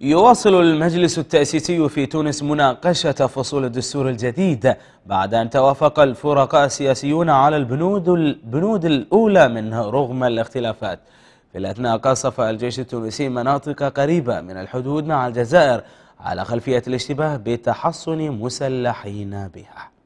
يواصل المجلس التأسيسي في تونس مناقشة فصول الدستور الجديد بعد أن توافق الفرقاء السياسيون على البنود, البنود الأولى منه رغم الاختلافات في الأثناء قصف الجيش التونسي مناطق قريبة من الحدود مع الجزائر على خلفية الاشتباه بتحصن مسلحين بها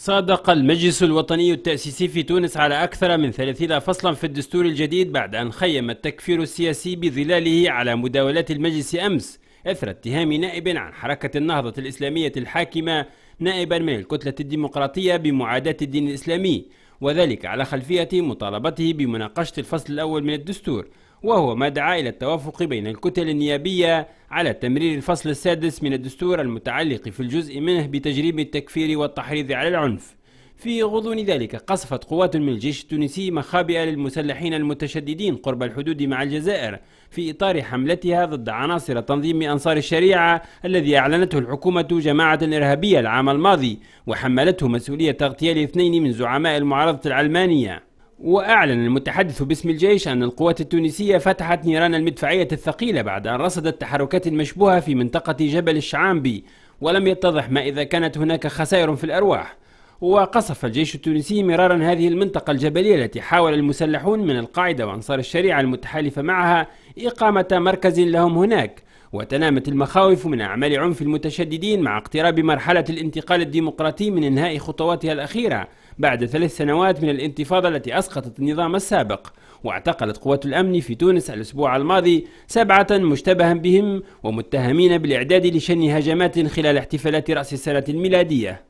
صادق المجلس الوطني التأسيسي في تونس على أكثر من 30 فصلا في الدستور الجديد بعد أن خيم التكفير السياسي بظلاله على مداولات المجلس أمس إثر اتهام نائب عن حركة النهضة الإسلامية الحاكمة نائبا من الكتلة الديمقراطية بمعاداة الدين الإسلامي وذلك على خلفية مطالبته بمناقشة الفصل الأول من الدستور وهو ما دعا إلى التوافق بين الكتل النيابية على تمرير الفصل السادس من الدستور المتعلق في الجزء منه بتجريم التكفير والتحريض على العنف في غضون ذلك قصفت قوات من الجيش التونسي مخابئ للمسلحين المتشددين قرب الحدود مع الجزائر في إطار حملتها ضد عناصر تنظيم أنصار الشريعة الذي أعلنته الحكومة جماعة إرهابية العام الماضي وحملته مسؤولية اغتيال اثنين من زعماء المعارضة العلمانية وأعلن المتحدث باسم الجيش أن القوات التونسية فتحت نيران المدفعية الثقيلة بعد أن رصدت تحركات مشبوهة في منطقة جبل الشعامبي ولم يتضح ما إذا كانت هناك خسائر في الأرواح وقصف الجيش التونسي مرارا هذه المنطقة الجبلية التي حاول المسلحون من القاعدة وأنصار الشريعة المتحالفة معها إقامة مركز لهم هناك وتنامت المخاوف من أعمال عنف المتشددين مع اقتراب مرحلة الانتقال الديمقراطي من إنهاء خطواتها الأخيرة بعد ثلاث سنوات من الانتفاضة التي أسقطت النظام السابق واعتقلت قوات الأمن في تونس الأسبوع الماضي سبعة مشتبها بهم ومتهمين بالإعداد لشن هجمات خلال احتفالات رأس السنة الميلادية